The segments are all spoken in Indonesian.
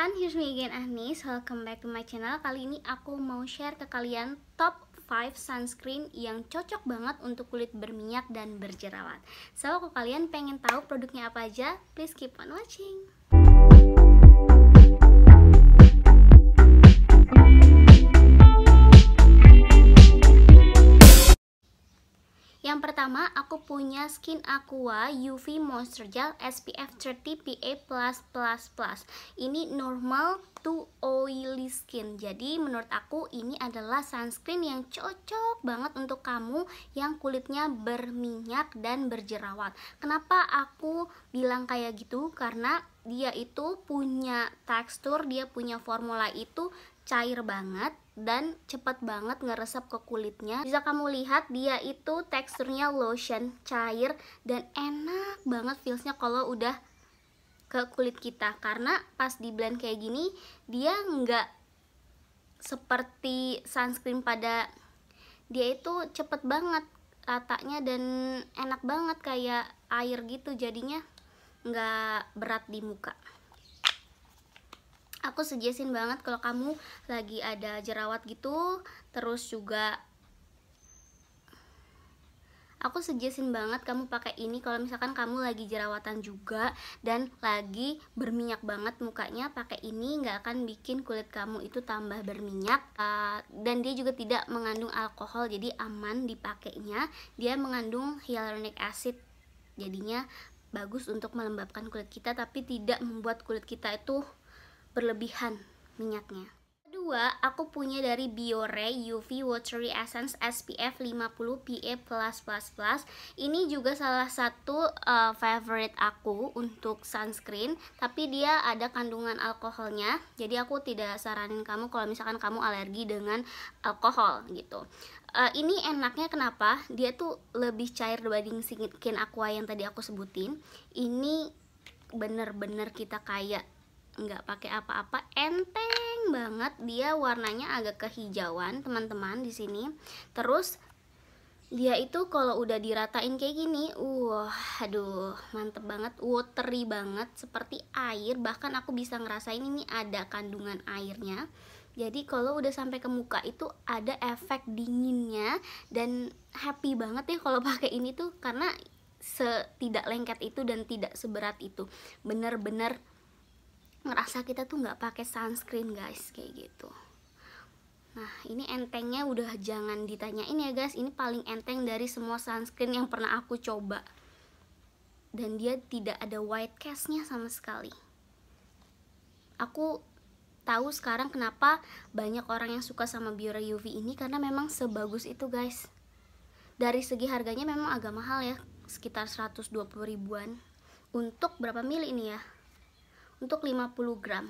everyone, here's me again Ahnis Welcome back to my channel Kali ini aku mau share ke kalian top 5 sunscreen yang cocok banget untuk kulit berminyak dan berjerawat So, kalau kalian pengen tahu produknya apa aja, please keep on watching Yang pertama, aku punya Skin Aqua UV Moisture Gel SPF 30 PA+++. Ini normal to oily skin. Jadi menurut aku ini adalah sunscreen yang cocok banget untuk kamu yang kulitnya berminyak dan berjerawat. Kenapa aku bilang kayak gitu? Karena dia itu punya tekstur, dia punya formula itu cair banget dan cepat banget ngeresap ke kulitnya. Bisa kamu lihat dia itu teksturnya lotion, cair dan enak banget feelsnya kalau udah ke kulit kita karena pas di blend kayak gini dia nggak seperti sunscreen pada dia itu cepet banget ratanya dan enak banget kayak air gitu jadinya nggak berat di muka aku suggestin banget kalau kamu lagi ada jerawat gitu terus juga aku suggestin banget kamu pakai ini kalau misalkan kamu lagi jerawatan juga dan lagi berminyak banget mukanya pakai ini nggak akan bikin kulit kamu itu tambah berminyak uh, dan dia juga tidak mengandung alkohol jadi aman dipakainya dia mengandung hyaluronic acid jadinya bagus untuk melembabkan kulit kita tapi tidak membuat kulit kita itu berlebihan minyaknya. Kedua, aku punya dari Biore UV Watery Essence SPF 50 PA+++. Ini juga salah satu uh, favorite aku untuk sunscreen, tapi dia ada kandungan alkoholnya. Jadi aku tidak saranin kamu kalau misalkan kamu alergi dengan alkohol gitu. Uh, ini enaknya kenapa? Dia tuh lebih cair dibanding Skin Aqua yang tadi aku sebutin. Ini bener-bener kita kayak nggak pakai apa-apa enteng banget dia warnanya agak kehijauan teman-teman di sini terus dia itu kalau udah diratain kayak gini, wah, uh, aduh, mantep banget, watery banget, seperti air. Bahkan aku bisa ngerasain ini ada kandungan airnya. Jadi kalau udah sampai ke muka itu ada efek dinginnya dan happy banget ya kalau pakai ini tuh karena setidak lengket itu dan tidak seberat itu. Bener-bener ngerasa kita tuh nggak pakai sunscreen guys kayak gitu nah ini entengnya udah jangan ditanyain ya guys ini paling enteng dari semua sunscreen yang pernah aku coba dan dia tidak ada white castnya sama sekali aku tahu sekarang kenapa banyak orang yang suka sama Biore UV ini karena memang sebagus itu guys dari segi harganya memang agak mahal ya sekitar 120 ribuan untuk berapa mili ini ya untuk 50 gram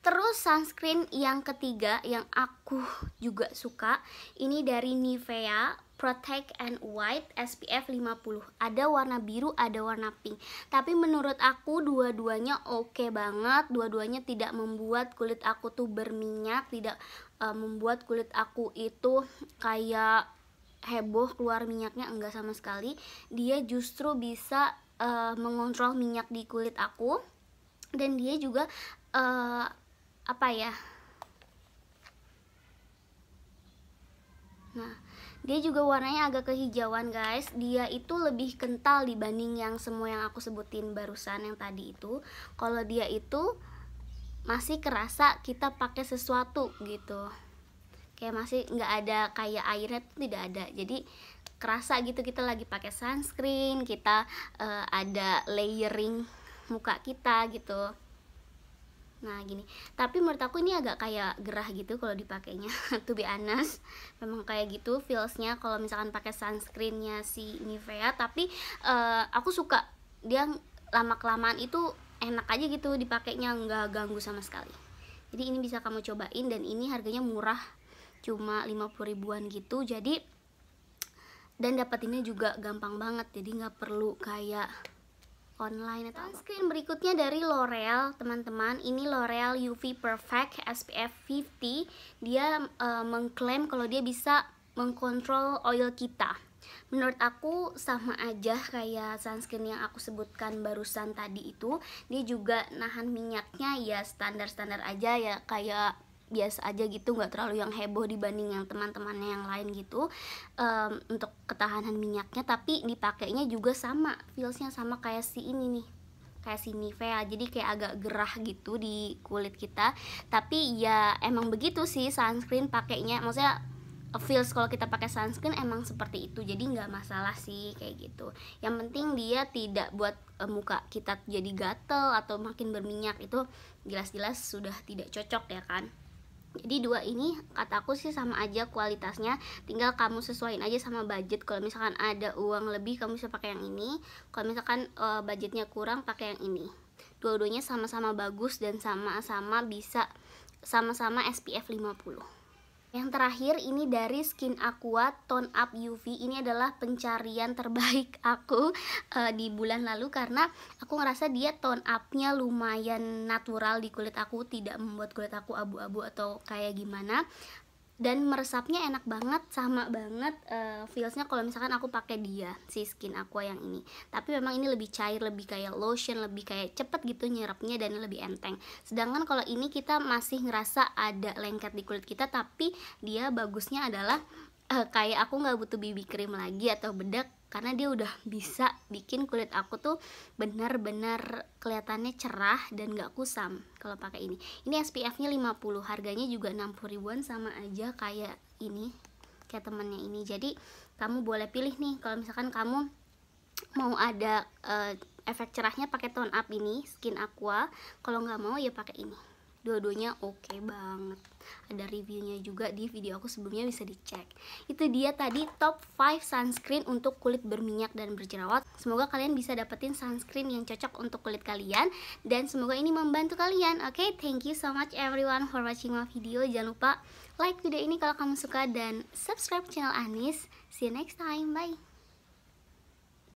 Terus sunscreen yang ketiga yang aku juga suka Ini dari Nivea Protect and White SPF 50 Ada warna biru, ada warna pink Tapi menurut aku dua-duanya oke okay banget Dua-duanya tidak membuat kulit aku tuh berminyak Tidak uh, membuat kulit aku itu kayak heboh keluar minyaknya Enggak sama sekali Dia justru bisa uh, mengontrol minyak di kulit aku dan dia juga uh, apa ya nah dia juga warnanya agak kehijauan guys dia itu lebih kental dibanding yang semua yang aku sebutin barusan yang tadi itu kalau dia itu masih kerasa kita pakai sesuatu gitu kayak masih nggak ada kayak airnya tuh tidak ada jadi kerasa gitu kita lagi pakai sunscreen kita uh, ada layering muka kita gitu nah gini tapi menurut aku ini agak kayak gerah gitu kalau dipakainya tuh be honest memang kayak gitu feelsnya kalau misalkan pakai sunscreennya si Nivea tapi uh, aku suka dia lama kelamaan itu enak aja gitu dipakainya nggak ganggu sama sekali jadi ini bisa kamu cobain dan ini harganya murah cuma 50 ribuan gitu jadi dan dapetinnya juga gampang banget jadi nggak perlu kayak online atau sunscreen berikutnya dari L'Oreal teman-teman ini L'Oreal UV Perfect SPF 50 dia uh, mengklaim kalau dia bisa mengkontrol oil kita menurut aku sama aja kayak sunscreen yang aku sebutkan barusan tadi itu dia juga nahan minyaknya ya standar-standar aja ya kayak biasa aja gitu nggak terlalu yang heboh dibanding yang teman-temannya yang lain gitu um, untuk ketahanan minyaknya tapi dipakainya juga sama feelsnya sama kayak si ini nih kayak si Nivea jadi kayak agak gerah gitu di kulit kita tapi ya emang begitu sih sunscreen pakainya maksudnya feels kalau kita pakai sunscreen emang seperti itu jadi nggak masalah sih kayak gitu yang penting dia tidak buat e, muka kita jadi gatel atau makin berminyak itu jelas-jelas sudah tidak cocok ya kan jadi dua ini kataku sih sama aja kualitasnya tinggal kamu sesuaiin aja sama budget kalau misalkan ada uang lebih kamu bisa pakai yang ini kalau misalkan uh, budgetnya kurang pakai yang ini dua-duanya sama-sama bagus dan sama-sama bisa sama-sama SPF 50 yang terakhir ini dari Skin Aqua Tone Up UV. Ini adalah pencarian terbaik aku uh, di bulan lalu karena aku ngerasa dia tone upnya lumayan natural di kulit aku, tidak membuat kulit aku abu-abu atau kayak gimana dan meresapnya enak banget sama banget uh, feelsnya kalau misalkan aku pakai dia si skin aqua yang ini tapi memang ini lebih cair lebih kayak lotion lebih kayak cepet gitu nyerapnya dan lebih enteng sedangkan kalau ini kita masih ngerasa ada lengket di kulit kita tapi dia bagusnya adalah uh, kayak aku nggak butuh BB cream lagi atau bedak karena dia udah bisa bikin kulit aku tuh benar-benar kelihatannya cerah dan gak kusam kalau pakai ini ini SPF-nya 50 harganya juga 60 ribuan sama aja kayak ini kayak temennya ini jadi kamu boleh pilih nih kalau misalkan kamu mau ada uh, efek cerahnya pakai tone up ini skin aqua kalau nggak mau ya pakai ini dua-duanya oke okay banget ada reviewnya juga di video aku sebelumnya bisa dicek itu dia tadi top 5 sunscreen untuk kulit berminyak dan berjerawat semoga kalian bisa dapetin sunscreen yang cocok untuk kulit kalian dan semoga ini membantu kalian oke okay? thank you so much everyone for watching my video jangan lupa like video ini kalau kamu suka dan subscribe channel Anis see you next time bye